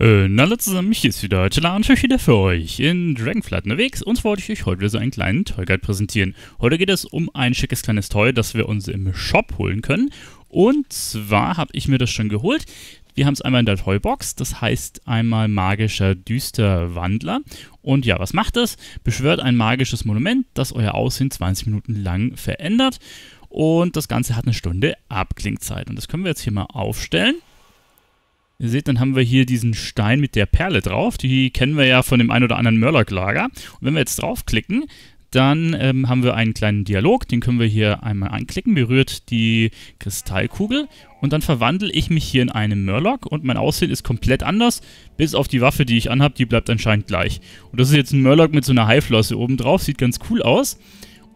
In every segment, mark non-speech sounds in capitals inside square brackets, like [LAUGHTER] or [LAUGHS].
Äh, na, hallo zusammen, hier ist wieder Tila und ich wieder für euch in Dragonflight unterwegs und wollte ich euch heute wieder so einen kleinen Toy Guide präsentieren. Heute geht es um ein schickes kleines Toy, das wir uns im Shop holen können. Und zwar habe ich mir das schon geholt. Wir haben es einmal in der Toybox, das heißt einmal magischer Düsterwandler. Und ja, was macht das? Beschwört ein magisches Monument, das euer Aussehen 20 Minuten lang verändert. Und das Ganze hat eine Stunde Abklingzeit. Und das können wir jetzt hier mal aufstellen. Ihr seht, dann haben wir hier diesen Stein mit der Perle drauf. Die kennen wir ja von dem ein oder anderen murloc lager Und wenn wir jetzt draufklicken, dann ähm, haben wir einen kleinen Dialog, den können wir hier einmal anklicken, berührt die Kristallkugel und dann verwandle ich mich hier in einen Murloc und mein Aussehen ist komplett anders, bis auf die Waffe, die ich anhabe. die bleibt anscheinend gleich. Und das ist jetzt ein Murloc mit so einer Haiflosse oben drauf, sieht ganz cool aus.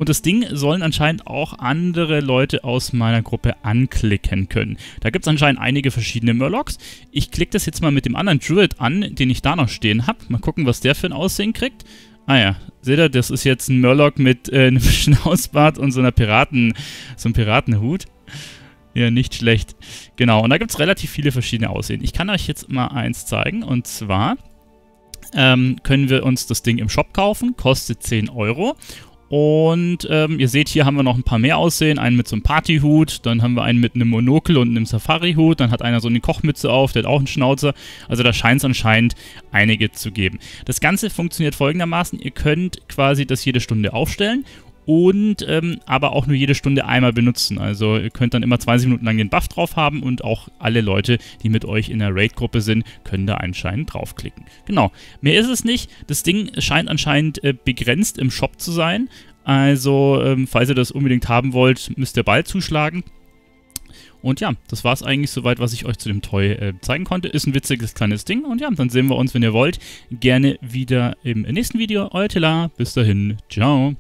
Und das Ding sollen anscheinend auch andere Leute aus meiner Gruppe anklicken können. Da gibt es anscheinend einige verschiedene Murlocs. Ich klicke das jetzt mal mit dem anderen Druid an, den ich da noch stehen habe. Mal gucken, was der für ein Aussehen kriegt. Ah ja, seht ihr, das ist jetzt ein Murloc mit äh, einem [LAUGHS] Schnauzbart und so einer Piraten, so einem Piratenhut. Ja, nicht schlecht. Genau, und da gibt es relativ viele verschiedene Aussehen. Ich kann euch jetzt mal eins zeigen, und zwar ähm, können wir uns das Ding im Shop kaufen, kostet 10 Euro. Und ähm, ihr seht, hier haben wir noch ein paar mehr Aussehen. Einen mit so einem Partyhut, dann haben wir einen mit einem Monokel und einem Safarihut. Dann hat einer so eine Kochmütze auf, der hat auch einen Schnauzer. Also da scheint es anscheinend einige zu geben. Das Ganze funktioniert folgendermaßen. Ihr könnt quasi das jede Stunde aufstellen und ähm, aber auch nur jede Stunde einmal benutzen. Also ihr könnt dann immer 20 Minuten lang den Buff drauf haben und auch alle Leute, die mit euch in der Raid-Gruppe sind, können da anscheinend draufklicken. Genau, mehr ist es nicht. Das Ding scheint anscheinend äh, begrenzt im Shop zu sein. Also ähm, falls ihr das unbedingt haben wollt, müsst ihr bald zuschlagen. Und ja, das war es eigentlich soweit, was ich euch zu dem Toy äh, zeigen konnte. Ist ein witziges kleines Ding. Und ja, dann sehen wir uns, wenn ihr wollt, gerne wieder im äh, nächsten Video. Euer Tela. Bis dahin. Ciao.